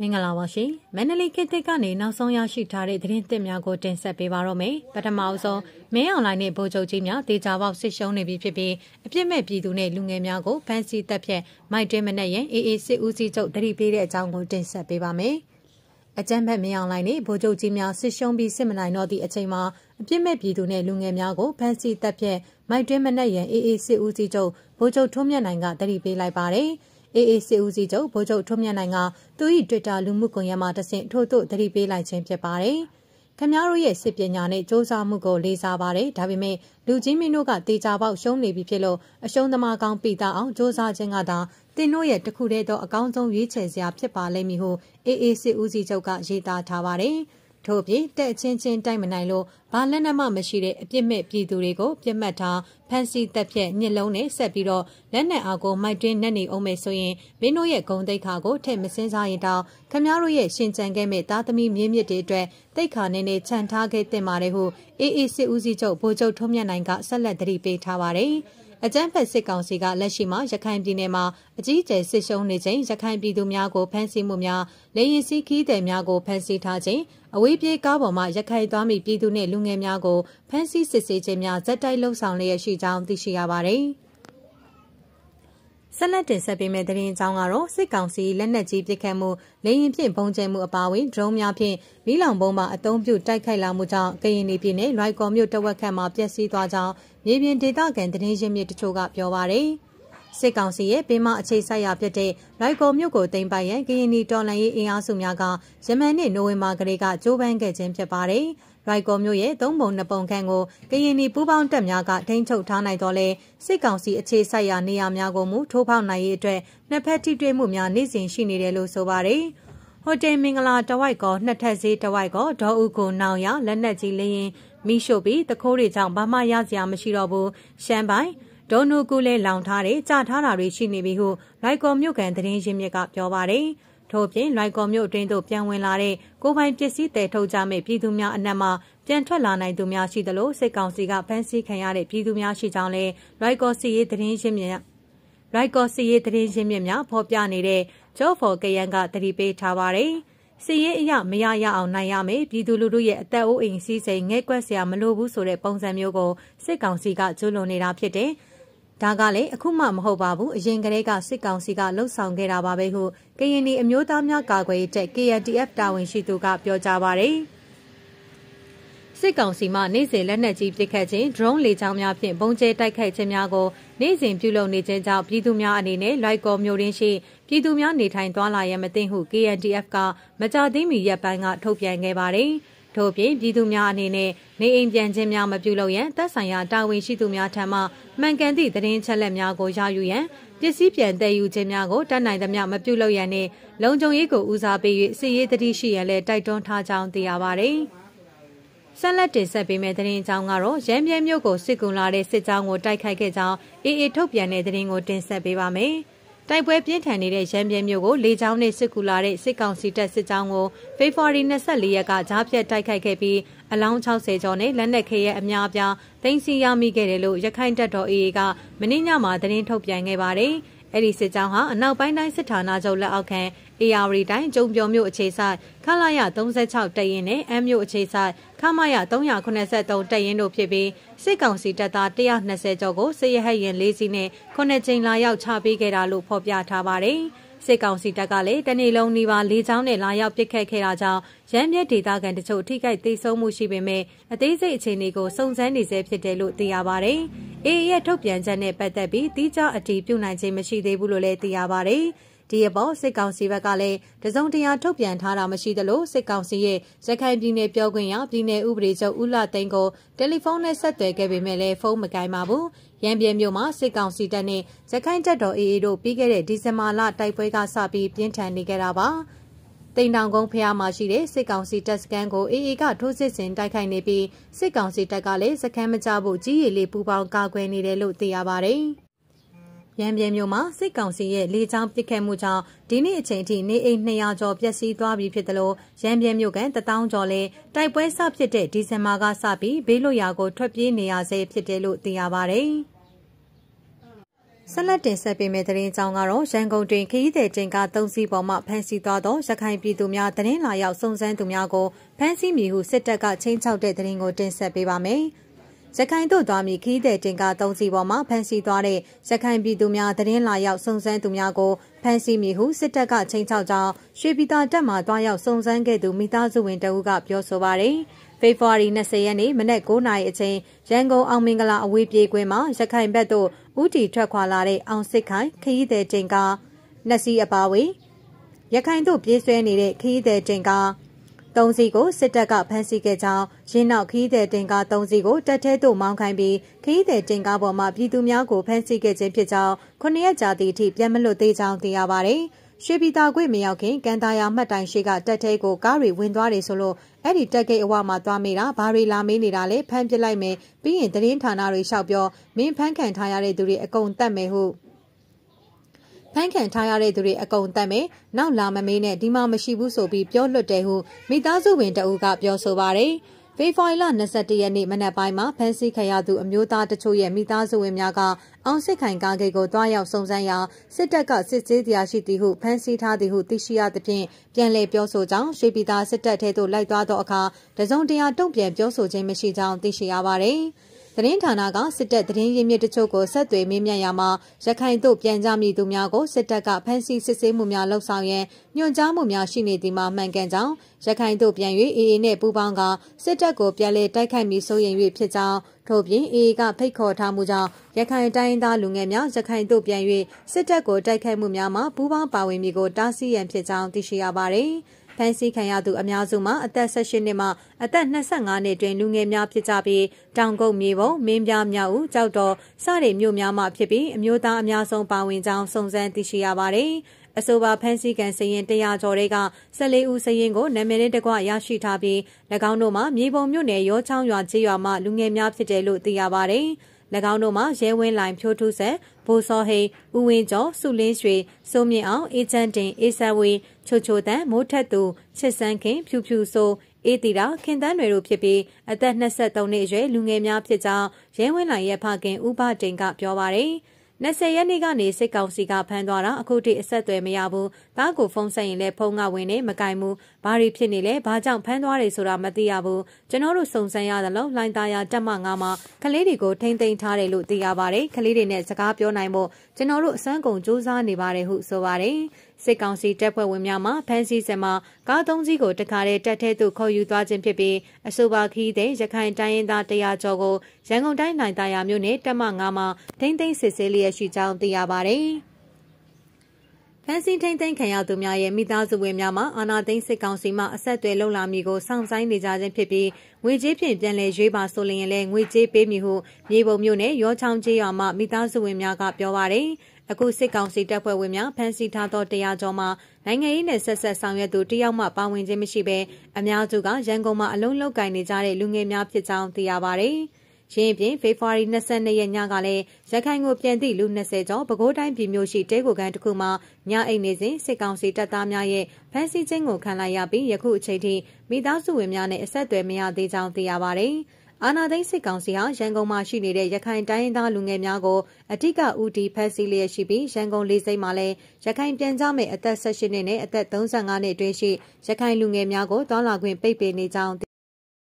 မင်္ဂလာပါရှင်မန္တလေးခေတ်သစ်ကနေနောက်ဆုံးရရှိထားတဲ့သတင်းသစ်များကိုတင်ဆက်ပေးပါရမယ်ပထမအဆုံးမင်းအွန်လိုင်းနဲ့ဗိုလ်ချုပ်ကြီးများဒေချာပေါက်ဆစ်ရှုံးနေပြီဖြစ်ပြီးအပြစ်မဲ့ပြည်သူနဲ့လူငယ်များကိုဖမ်းဆီးတပ်ဖြတ်မိုက်တွင်မနဲ့ရင်အေအေစစ်ဦးစီးချုပ်တတိပေးတဲ့အကြောင်းကိုတင်ဆက်ပေးပါမယ်အကြမ်းဖက်မင်းအောင်လိုင်းနဲ့ဗိုလ်ချုပ်ကြီးများဆစ်ရှုံးပြီးစစ်မနိုင်တော့သည့်အချိန်မှာအပြစ်မဲ့ပြည်သူနဲ့လူငယ်များကိုဖမ်းဆီးတပ်ဖြတ်မိုက်တွင်မနဲ့ရင်အေအေစစ်ဦးစီးချုပ်ဗိုလ်ချုပ်ထွန်းမြတ်နိုင်ကတတိပေးလိုက်ပါတယ်။ AAC ဦးစီးချုပ်ဗိုလ်ချုပ်ထွန်းမြတ်နိုင်ကသူ၏ Twitter လူမှုကွန်ရက်မှာတဆင့်ထို့သို့သတိပေးလိုက်ခြင်းဖြစ်ပါတယ်။ခင်ဗျားတို့ရဲ့စစ်ပညာနဲ့စ조사မှုကိုလေးစားပါတယ်ဒါပေမဲ့လူကြီးမင်းတို့ကတေချာပေါက်ရှုံးနေပြီဖြစ်လို့အရှုံးသမားကောင်းပိတာအောင်조사ခြင်းကသာတင်တို့ရဲ့တခုတည်းသော အကောင်းဆုံးရွေးချယ်စရာဖြစ်ပါလိမ့်မည်ဟု AAC ဦးစီးချုပ်ကရေးသားထားပါတယ်။ထို့အပြင်တက်အချင်းချင်းတိုက်မနိုင်လို့ဘာလက်နက်မှမရှိတဲ့အပြစ်မဲ့ပြည်သူတွေကိုပြစ်မှတ်ထားဖမ်းဆီးတပ်ဖြတ်ညှစ်လုံးနဲ့ဆက်ပြီးတော့လက်နက်အားကိုမိုက်တွင်းနဲ့နေအောင်မယ်ဆိုရင်မင်းတို့ရဲ့ဂုံတိတ်ခါကိုထည့်မစင်းစားရင်တောင်ခမည်းတော်ရဲ့ရှင်ကြံခဲ့မဲ့သားသမီးမြင့်မြင့်တွေအတွက်တိတ်ခါနေနေခြံထားခဲ့တင်ပါတယ်ဟုအေအေစစ်ဦးစီးချုပ်ဗိုလ်ချုပ်ထွန်းမြတ်နိုင်ကဆက်လက်တတိပေးထားပါတယ်။အကြမ်းဖက်စစ်ကောင်စီကလက်ရှိမှာရခိုင်ပြည်နယ်မှာအကြီးအကျယ်စစ်ရှုံးနေခြင်းရခိုင်ပြည်သူများကိုဖမ်းဆီးမှုများလေရင်စီးခီးသည်များကိုဖမ်းဆီးထားခြင်းအဝေးပြေးကားပေါ်မှာရခိုင်သွားမိပြည်သူနှင့်လူငယ်များကိုဖမ်းဆီးစစ်ဆေးခြင်းများဇက်တိုက်လှုံ့ဆော်လျက်ရှိကြောင်းသိရှိရပါတယ်။ဆက်လက်တင်ဆက်ပေးမယ့်သတင်းအကြောင်းကတော့စစ်ကောင်စီလက်နက်ကြီးပစ်ခတ်မှုလေရင်ဖြင့်ပုံကျဲမှုအပါအဝင်ဒရုန်းများဖြင့်မီးလောင်ပုံမှအုံပြုတိုက်ခိုက်လာမှုကြောင့်ကရင်ပြည်နယ်လွိုက်ကော်မြို့တဝက်ခန့်မှာပျက်စီးသွားကြောင်းမြေပြင်ဒေသခံသတင်းရင်းမြစ်တချို့ကပြောပါရယ်စစ်ကောင်စီရဲ့ပင်မအခြေဆိုင်ရာဖြစ်တဲ့လိုက်ကော်မြို့ကိုတင်ပိုင်ရန်ကရင်နီတော်လှန်ရေးအင်အားစုများကယမန်နေ့နိုဝင်ဘာကလေးကကြိုးပမ်းခဲ့ခြင်းဖြစ်ပါတယ်။ရိုက်ကော်မျိုးရဲ့သုံးပုံနှစ်ပုံခန့်ကိုကရင်နီပူးပေါင်းတပ်များကထိန်းချုပ်ထားနိုင်တော်လဲစစ်ကောင်စီအခြေစိုက်ရာနေရာများကိုမူထိုးဖောက်နိုင်ရေးအတွက်နှစ်ဖက်ထိတွေ့မှုများနေ့စဉ်ရှိနေတယ်လို့ဆိုပါတယ်ဟိုတယ်မင်္ဂလာတဝိုက်ကောနှစ်ထပ်ဈေးတဝိုက်ကောဒေါ်ဦးကိုနောင်ရလက်နက်ကြီးလင်းရင်မိရှုပ်ပြီးတခိုးတွေကြောင့်ဘာမှရစရာမရှိတော့ဘူးရှမ်းပိုင်းဒေါ်နူကူလဲလောင်ထားတယ်ကြာထားတာတွေရှိနေပြီဟုလိုက်ကောမြို့ကန်သတင်းရင်းမြစ်ကပြောပါတယ်။ထို့ပြင်လွိုင်ကော်မြို့အတွင်းသို့ပြန်ဝင်လာတဲ့ကိုပိုင်ပစ္စည်းတဲထုတ်ကြမဲ့ပြည်သူများအနက်မှာပြန်ထွက်လာနိုင်သူများရှိသလိုစစ်ကောင်စီကဖမ်းဆီးခံရတဲ့ပြည်သူများရှိကြောင်းလည်းလွိုင်ကော်စီရေးသတင်းရှင်းမြန်လွိုက်ကော်စီရေးသတင်းရင်းမြစ်များဖော်ပြနေတဲ့ကျော့ဖော်ကရန်ကတတိပေးထားပါတယ်။စီရေးအရမရရအောင်နိုင်ရမယ်ပြည်သူလူထုရဲ့အသက်အိုးအိမ်စီးစိမ်ငဲ့ကွက်စရာမလိုဘူးဆိုတဲ့ပုံစံမျိုးကိုစစ်ကောင်စီကကျူးလွန်နေတာဖြစ်တဲ့ဒါကလည်းအခုမှမဟုတ်ပါဘူးအရင်ကတည်းကစစ်ကောင်စီကလှုပ်ဆောင်ခဲ့တာပါပဲဟုကရင်နီအမျိုးသားများကာကွယ်ရေးတပ် KNTF တာဝန်ရှိသူကပြောကြားပါရယ်စစ်ကောင်စီမှနေ့စဉ်လက်နက်ကြီးပစ်ခတ်ခြင်း drone လေကြောင်းများဖြင့်ပုံကျဲတိုက်ခိုက်ခြင်းများကိုနေ့စဉ်ပြုလုပ်နေခြင်းကြောင့်ပြည်သူများအနေနဲ့လိုက်ကော်မျိုးရင်းရှိပြည်သူများနေထိုင်သွားလာရန်မသင့်ဟု KNDF ကမကြသေးမီရက်ပိုင်းကထုတ်ပြန်ခဲ့ပါတယ်။ထို့ပြင်ပြည်သူများအနေနဲ့နေအိမ်ပြန်ခြင်းများမပြုလုပ်ရန်သက်ဆိုင်ရာတာဝန်ရှိသူများထံမှမှန်ကန်သည့်သတင်းချက်လက်များကိုရယူရန်ပစ္စည်းပြန်တည်ယူခြင်းများကိုတတ်နိုင်သမျှမပြုလုပ်ရန်နှင့်လုံခြုံရေးကိုဦးစားပေး၍စစ်ရေးတတိရှိရန်လည်းတိုက်တွန်းထားကြောင်းသိရပါသည်။ဆက်လက်တင်ဆက်ပေးမယ့်သတင်းအကြောင်းကတော့ရန်ပြဲမြို့ကိုစစ်ကူလာတဲ့စစ်ကြောင်းကိုတိုက်ခိုက်ခဲ့ကြောင်းအေအေထုတ်ပြန်တဲ့သတင်းကိုတင်ဆက်ပေးပါမယ်။တိုက်ပွဲပြင်းထန်နေတဲ့ရန်ပြဲမြို့ကိုလေကြောင်းနဲ့စစ်ကူလာတဲ့စစ်ကောင်စီတပ်စစ်ကြောင်းကိုဖေဖော်ဝါရီ24ရက်ကကြားဖြတ်တိုက်ခိုက်ခဲ့ပြီးအလောင်း60ကျော်နဲ့လက်နက်ခဲရဲ့အများအပြားသိမ်းဆည်းရမိခဲ့တယ်လို့ရခိုင်တပ်တော် AA ကမင်းညမှာသတင်းထုတ်ပြန်ခဲ့ပါတယ်။အဲ့ဒီစစ်ကြောင်းဟာအနောက်ပိုင်းတိုင်းစစ်ဌာနချုပ်လက်အောက်ခံ AR တိုင်းကျုံပြော်မြို့အခြေဆိုင်ခလာရ36တရင်နဲ့အမ်းမြို့အခြေဆိုင်ခမရ383တရင်တို့ဖြစ်ပြီးစစ်ကောင်စီတပ်သား120ကျော်ကိုစစ်ရဟတ်ရင်၄စီးနဲ့9ချိန်လာရောက်ချပေးခဲ့တာလို့ဖော်ပြထားပါတယ်။စစ်ကောင်စီတပ်ကလည်းတနေ့လုံးနီးပါးလေးချောင်းနဲ့လာရောက်ပစ်ခတ်ခဲ့တာကြောင့်ရမ်းမြစ်ဒေသခံတချို့ထိခိုက်သေးဆုံးမှုရှိပေမဲ့အသေးစိတ်အခြေအနေကိုစုံစမ်းနေဆဲဖြစ်တယ်လို့သိရပါဗျ။ AA ရဲ့ထုတ်ပြန်ချက်နဲ့ပတ်သက်ပြီးတိကျအတည်ပြုနိုင်ခြင်းမရှိသေးဘူးလို့လည်းသိရပါဗျ။ဒီအပေါ်စစ်ကောင်စီဘက်ကလည်းတစုံတရာထုတ်ပြန်ထားတာမရှိသလိုစစ်ကောင်စီရဲ့ရခိုင်ပြည်နယ်ပြောခွင့်ရပြည်နယ်ဥပဒေချုပ်ဦးလသိန်းကိုတယ်လီဖုန်းနဲ့ဆက်သွယ်ခဲ့ပေမဲ့လည်းဖုန်းမကိုင်ပါဘူး။ရန်ပြည်မြို့မှာစစ်ကောင်စီတပ်နဲ့ရခိုင်တပ်တော်အေအေတို့ပြီးခဲ့တဲ့ဒီဇင်ဘာလတိုက်ပွဲကစပြီးပြင်းထန်နေကြတာပါ။တိန်တောင်ကုန်းဖျားမှာရှိတဲ့စစ်ကောင်စီတပ်စခန်းကိုအေအေကထိုးစစ်ဆင်တိုက်ခိုက်နေပြီးစစ်ကောင်စီတပ်ကလည်းစခန်းမကျဖို့ကြီးရီလေးပူပေါင်းကာကွယ်နေတယ်လို့သိရပါတယ်။ရန်ပြည်မြို့မှာစစ်ကောင်စီရဲ့လေကြောင်းပစ်ခတ်မှုကြောင့်ဒီနေ့အချိန်အထိနေအိမ်200ကျော်ပျက်စီးသွားပြီဖြစ်တယ်လို့ရန်ပြည်မြို့က1000ကျော်လဲတိုက်ပွဲဆဖြစ်တဲ့ဒီဇင်ဘာကစပြီးဘေးလွတ်ရာကိုထွက်ပြေးနေရဆဲဖြစ်တယ်လို့သိရပါဗျ။ဆက်လက်တင်ဆက်ပေးမယ့်သတင်းကြောင်းကတော့ရန်ကုန်တွင်ခရီးသည်တင်ကား၃စီးပေါ်မှဖမ်းဆီးသွားသောရခိုင်ပြည်သူများသတင်းလာရောက်စုံစမ်းသူများကိုဖမ်းဆီးမိဟုစစ်တပ်ကချင်းချောက်တဲ့သတင်းကိုတင်ဆက်ပေးပါမယ်။ရခိုင်တို့သွားမိခီးတဲ့တင်ကား၃စီပေါ်မှာဖမ်းဆီးသွားတဲ့ရခိုင်ပြည်သူများသတင်းလာရောက်စုံစမ်းသူများကိုဖမ်းဆီးမိဟုစစ်တပ်ကချိန်ချောက်ကြောင်းရွှေပြည်သာတပ်မှသွားရောက်စုံစမ်းခဲ့သူမိသားစုဝင်တအုပ်ကပြောဆိုပါတယ်ဖေဖော်ဝါရီ20ရက်နေ့မနက်9:00နာရီအချိန်ရန်ကုန်အောင်မင်္ဂလာအဝေးပြေးကွင်းမှာရခိုင်ဘက်သို့ဦးတီထွက်ခွာလာတဲ့အောင်စစ်ခိုင်ခရီးသည်တင်ကားနှက်စီအပါဝေးရခိုင်တို့ပြေးဆွဲနေတဲ့ခရီးသည်တင်ကားသုံးစီးကိုစစ်တပ်ကဖမ်းဆီးခဲ့ကြောင်းရင်းနောက်ခီးသည်တင်ကားသုံးစီးကိုတပ်ထဲသို့မောင်းခိုင်းပြီးခီးသည်တင်ကားပေါ်မှပြည်သူများကိုဖမ်းဆီးခဲ့ခြင်းဖြစ်ကြောင်းခုနှစ်ရက်ကြာသည့်အထိပြန်မလွတ်သေးကြောင်းသိရပါသည်ရွှေပြည်သာခွေမရောက်ခင်ကန်တာယာမှတ်တိုင်ရှိကတက်သေးကိုကားတွေဝင်သွားတယ်ဆိုလို့အဲ့ဒီတက်ကိတ်အဝမှာသွားမိတာဘာတွေလာမေးနေတာလဲဖမ်းပစ်လိုက်မယ်ပြီးရင်သတင်းဌာနတွေလျှောက်ပြောမင်းဖမ်းခံထားရတဲ့သူတွေအကုန်တတ်မယ်ဟုဖမ်းခံထားရတဲ့သူတွေအကုန်တတ်မယ်နောက်လာမမေးနဲ့ဒီမှာမရှိဘူးဆိုပြီးပြောလွတ်တယ်ဟုမိသားစုဝင်တအူးကပြောဆိုပါတယ်ဖေဖော်ဝါရီလ21ရက်နေ့မနက်ပိုင်းမှာဖမ်းဆီးခံရသူအမျိုးသားတချို့ရဲ့မိသားစုဝင်များကအောင်စစ်ခိုင်ကားဂိတ်ကိုတွားရောက်စုံစမ်းရာစစ်တပ်ကစစ်ဆေးတရားရှိသည်ဟုဖမ်းဆီးထားသည်ဟုသိရှိရသဖြင့်ပြန်လည်ပြောဆိုကြောင်းရွှေပြည်သာစစ်တပ်ထဲသို့လိုက်သွားသောအခါတစုံတရာတုံ့ပြန်ပြောဆိုခြင်းမရှိကြောင်းသိရှိရပါသည်။သတင်းဌာနကစစ်တပ်သတင်းရင်းမြစ်တချို့ကိုဆက်သွယ်မေးမြန်းရမှာရခိုင်တို့ပြန်ကြမိသူများကိုစစ်တပ်ကဖမ်းဆီးစစ်ဆေးမှုများလှုပ်ဆောင်ရန်ညွှန်ကြားမှုများရှိနေသည်မှာမှန်ကန်ကြောင်းရခိုင်တို့ပြန်၍အေအေနဲ့ပူးပေါင်းကစစ်တပ်ကိုပြန်လည်တိုက်ခိုက်ပြီးစိုးရိမ်၍ဖြစ်ကြောင်းထို့ပြင်အေအေကဖိတ်ခေါ်ထားမှုကြောင့်ရခိုင်တိုင်းသားလူငယ်များရခိုင်တို့ပြန်၍စစ်တပ်ကိုတိုက်ခိုက်မှုများမှာပူးပေါင်းပါဝင်မှုကိုတားဆီးရန်ဖြစ်ကြောင်းသိရှိရပါသည်။ဖမ်းဆီးခံရသူအများစုမှာအသက်18နှစ်မှအသက်25နှစ်တွင်လူငယ်များဖြစ်ကြပြီးတောင်ကုတ်မြေပုံမင်းပြားမြောက်ဦးကြောက်တော်စတဲ့မြို့များမှဖြစ်ပြီးအမျိုးသားအများဆုံးပါဝင်ကြောင်းစုံစမ်းသိရှိရပါတယ်အဆိုပါဖမ်းဆီးခံစရင်100ကျော်တွေက14ဦးစရင်ကိုနာမည်နဲ့တကွရရှိထားပြီး၎င်းတို့မှာမြေပုံမြို့နယ်ရောချောင်းရွာကျေးရွာမှလူငယ်များဖြစ်တယ်လို့သိရပါတယ်။၎င်းတို့မှာရဲဝင်းလိုင်ဖြိုးထူးဆက်ဘိုးစောဟိန်ဦးဝင်းကျော်စုလင်းရွှေစိုးမြင့်အောင်အေချန်တင်အေဆန်ဝေချိုချိုတန်မိုးထက်သူချစ်စန်းခင်ဖြူဖြူဆိုအေးတီတာခင်တန်းနယ်တို့ဖြစ်ပြီးအသက်23နှစ်အရွယ်လူငယ်များဖြစ်ကြောင်းရဲဝင်းလိုင်ရဲ့ဖခင်ဥပဒိန်ကပြောပါတယ်။20ရက်နေ့ကနေစစ်ကောင်စီကဖမ်းသွားတာအခုထိအဆက်အသွယ်မရဘူး။တားကိုဖုန်းဆက်ရင်လည်းဖုန်းကဝင်နေမကင်ဘူး။ဘာတွေဖြစ်နေလဲ။ဘာကြောင့်ဖမ်းသွားတယ်ဆိုတာမသိရဘူး။ကျွန်တော်တို့စုံစမ်းရတယ်လို့လိုင်းသားရတက်မငါမှာကလေးတွေကိုထိမ့်သိမ်းထားတယ်လို့သိရပါတယ်။ကလေးတွေနဲ့စကားပြောနိုင်ဖို့ကျွန်တော်တို့အစွမ်းကုန်စူးစမ်းနေပါတယ်ဟုဆိုပါတယ်။စစ်ကောင်စီတပ်ဖွဲ့ဝင်များမှဖမ်းဆီးစမှာကားသုံးစီးကိုတခါတည်းတပ်ထဲသို့ခေါ်ယူသွားခြင်းဖြစ်ပြီးအဆိုပါခီးတဲ့ရခိုင်တိုင်းရင်းသားတရာကျော်ကိုရန်ကုန်တိုင်းနိုင်သားရမြို့နယ်တက်မငါမှာထိမ့်သိမ်းစစ်ဆေးလျက်ရက်ရှိကြောင်းသိရပါတယ်။ဖန်စီထိန်သိမ်းခံရသူများရဲ့မိသားစုဝင်များမှာအာနာသိန်းစစ်ကောင်စီမှအဆက်အသွယ်လုပ်လာမည်ကိုစောင့်ဆိုင်နေကြခြင်းဖြစ်ပြီးငွေကြေးဖြင့်ပြန်လည်ရွေးပါဆိုလျင်လည်းငွေကြေးပေးမည်ဟုမြေပုံမျိုးနဲ့ရောချောင်းကျေးရွာမှမိသားစုဝင်များကပြောပါတယ်။အခုစစ်ကောင်စီတပ်ဖွဲ့ဝင်များဖမ်းဆီးထားသောတရားကြောမှာနိုင်ငံရေးနဲ့ဆက်ဆက်ဆောင်ရွက်သူတယောက်မှပါဝင်ခြင်းမရှိဘဲအများစုကရန်ကုန်မှာအလုံးလောက်ကင်နေကြတဲ့လူငယ်များဖြစ်ကြောင်းသိရပါဗျ။။ရင်းအပြင်ဖေဖော်ဝါရီ22ရက်ညကလည်းရခိုင်ကိုပြန်သည့်လူ20ကျော်ပဲခူးတိုင်းပြည်မြို့ရှိတဲကိုကန်တစ်ခုမှာညအိတ်နေစဉ်စစ်ကောင်စီတပ်သားများရဲ့ဖမ်းဆီးခြင်းကိုခံလိုက်ရပြီးယခုအချိန်ထိမိသားစုဝင်များနဲ့အဆက်အသွယ်မရသေးကြောင်းသိရပါဗျ။အာနာသိန်းစစ်ကောင်စီဟာရန်ကုန်မှာရှိနေတဲ့ရခိုင်တိုင်းသားလူငယ်များကိုအ धिक ဦးတည်ဖက်စီလျက်ရှိပြီးရန်ကုန်လေးစိတ်မှာလည်းရခိုင်ပြန်ကြမယ့်အသက်18နှစ်နဲ့အသက်35နှစ်အတွင်းရှိရခိုင်လူငယ်များကိုတောင်းလာခွင့်ပိတ်ပင်နေကြောင်း